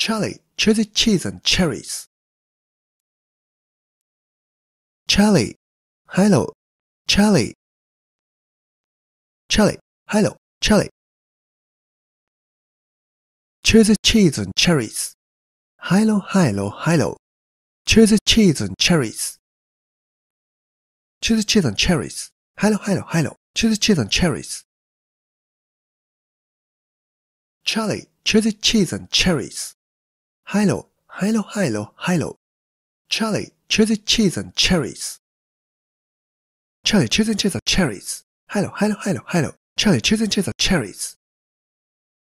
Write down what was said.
Charlie, Chili cheese and cherries. Charlie, hello, Charlie. Charlie, hello, Charlie. Chili cheese and cherries. Hello, hello, hello. Cheesy cheese and cherries. Cheesy cheese and cherries. Hello, hello, hello. Cheesy cheese and cherries. Charlie, cheesy cheese and cherries. Hello, hello, hello, hello. Charlie, cheese, cheese and cherries. Charlie, and cheese and cherries. Hello, hello, hello, hello. Charlie, and cheese and cherries.